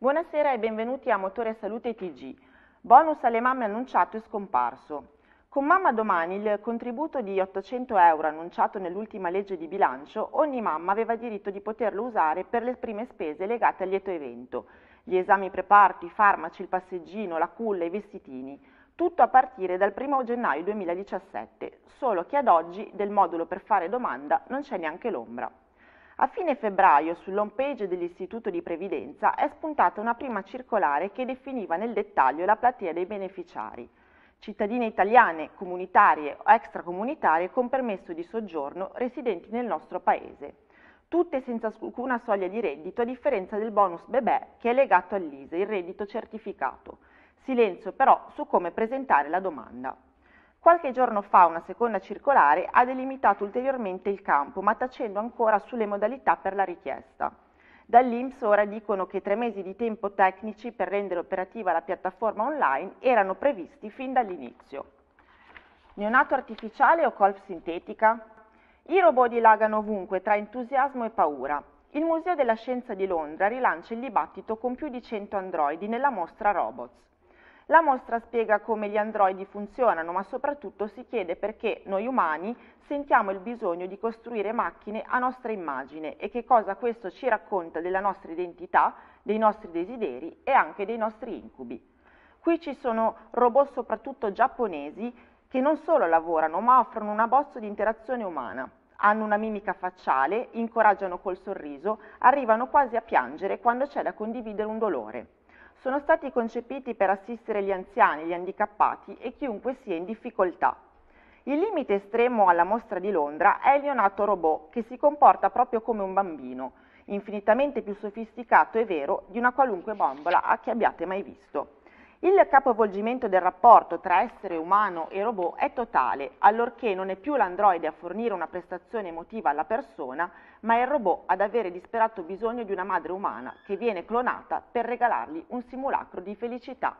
Buonasera e benvenuti a Motore Salute TG. Bonus alle mamme annunciato e scomparso. Con Mamma Domani, il contributo di 800 euro annunciato nell'ultima legge di bilancio, ogni mamma aveva diritto di poterlo usare per le prime spese legate al lieto evento. Gli esami preparti, i farmaci, il passeggino, la culla, i vestitini. Tutto a partire dal 1 gennaio 2017, solo che ad oggi del modulo per fare domanda non c'è neanche l'ombra. A fine febbraio sull'home page dell'Istituto di Previdenza è spuntata una prima circolare che definiva nel dettaglio la platea dei beneficiari. Cittadine italiane, comunitarie o extracomunitarie con permesso di soggiorno residenti nel nostro Paese. Tutte senza alcuna soglia di reddito a differenza del bonus bebè che è legato all'ISE, il reddito certificato. Silenzio però su come presentare la domanda. Qualche giorno fa una seconda circolare ha delimitato ulteriormente il campo, ma tacendo ancora sulle modalità per la richiesta. Dall'Inps ora dicono che tre mesi di tempo tecnici per rendere operativa la piattaforma online erano previsti fin dall'inizio. Neonato artificiale o colf sintetica? I robot dilagano ovunque tra entusiasmo e paura. Il Museo della Scienza di Londra rilancia il dibattito con più di 100 androidi nella mostra Robots. La mostra spiega come gli androidi funzionano, ma soprattutto si chiede perché noi umani sentiamo il bisogno di costruire macchine a nostra immagine e che cosa questo ci racconta della nostra identità, dei nostri desideri e anche dei nostri incubi. Qui ci sono robot soprattutto giapponesi che non solo lavorano ma offrono un abbozzo di interazione umana. Hanno una mimica facciale, incoraggiano col sorriso, arrivano quasi a piangere quando c'è da condividere un dolore sono stati concepiti per assistere gli anziani, gli handicappati e chiunque sia in difficoltà. Il limite estremo alla mostra di Londra è il neonato robot che si comporta proprio come un bambino, infinitamente più sofisticato e vero di una qualunque bambola chi abbiate mai visto. Il capovolgimento del rapporto tra essere umano e robot è totale, allorché non è più l'androide a fornire una prestazione emotiva alla persona, ma è il robot ad avere disperato bisogno di una madre umana che viene clonata per regalargli un simulacro di felicità